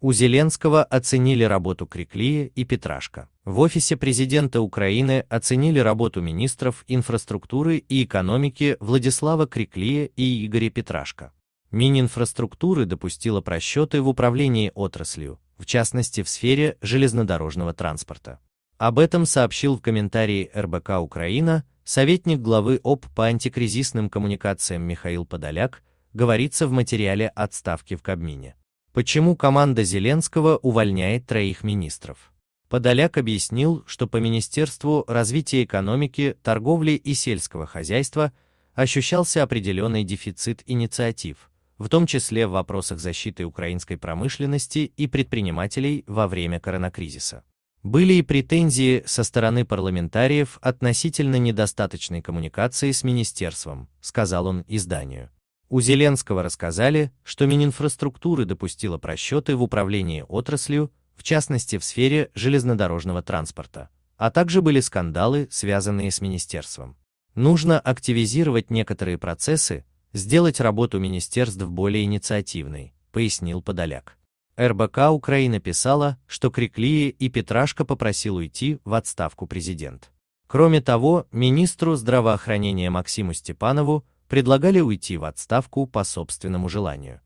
У Зеленского оценили работу Криклия и Петрашка. В офисе президента Украины оценили работу министров инфраструктуры и экономики Владислава Криклия и Игоря Петрашка. Мининфраструктуры допустила просчеты в управлении отраслью, в частности в сфере железнодорожного транспорта. Об этом сообщил в комментарии РБК Украина советник главы ОП по антикризисным коммуникациям Михаил Подоляк, говорится в материале отставки в Кабмине почему команда Зеленского увольняет троих министров. Подоляк объяснил, что по Министерству развития экономики, торговли и сельского хозяйства ощущался определенный дефицит инициатив, в том числе в вопросах защиты украинской промышленности и предпринимателей во время коронакризиса. Были и претензии со стороны парламентариев относительно недостаточной коммуникации с министерством, сказал он изданию. У Зеленского рассказали, что Мининфраструктуры допустила просчеты в управлении отраслью, в частности в сфере железнодорожного транспорта, а также были скандалы, связанные с министерством. Нужно активизировать некоторые процессы, сделать работу министерств более инициативной, пояснил Подоляк. РБК Украина писала, что Криклия и Петрашка попросил уйти в отставку президент. Кроме того, министру здравоохранения Максиму Степанову предлагали уйти в отставку по собственному желанию.